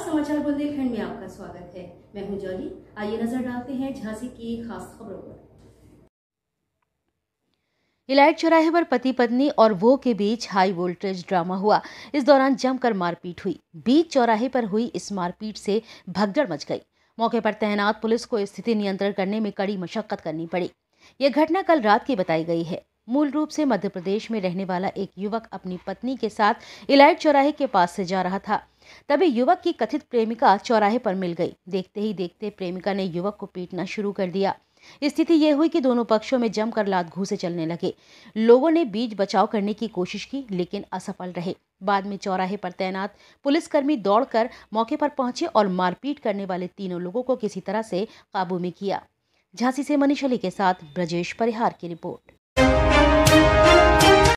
नमस्कार समाचार बुंदेलखंड में आपका स्वागत है मैं हूं जॉली आइए नजर डालते हैं झांसी की खास खबरों पर इलायट चौराहे पर पति पत्नी और वो के बीच हाई वोल्टेज ड्रामा हुआ इस दौरान जमकर मारपीट हुई बीच चौराहे पर हुई इस मारपीट से भगदड़ मच गई मौके पर तैनात पुलिस को स्थिति नियंत्रण करने में कड़ी मशक्कत करनी पड़ी यह घटना कल रात की बताई गई है मूल रूप से मध्य प्रदेश में रहने वाला एक युवक अपनी पत्नी के साथ इलाइट चौराहे के पास से जा रहा था तभी युवक की कथित प्रेमिका चौराहे पर मिल गई देखते ही देखते प्रेमिका ने युवक को पीटना शुरू कर दिया स्थिति यह हुई कि दोनों पक्षों में जमकर लात घूसे चलने लगे लोगों ने बीच बचाव करने की कोशिश की लेकिन असफल रहे बाद में चौराहे पर तैनात पुलिसकर्मी दौड़कर मौके पर पहुंचे और मारपीट करने वाले तीनों लोगों को किसी तरह से काबू में किया झांसी से मनीष अली के साथ ब्रजेश परिहार की रिपोर्ट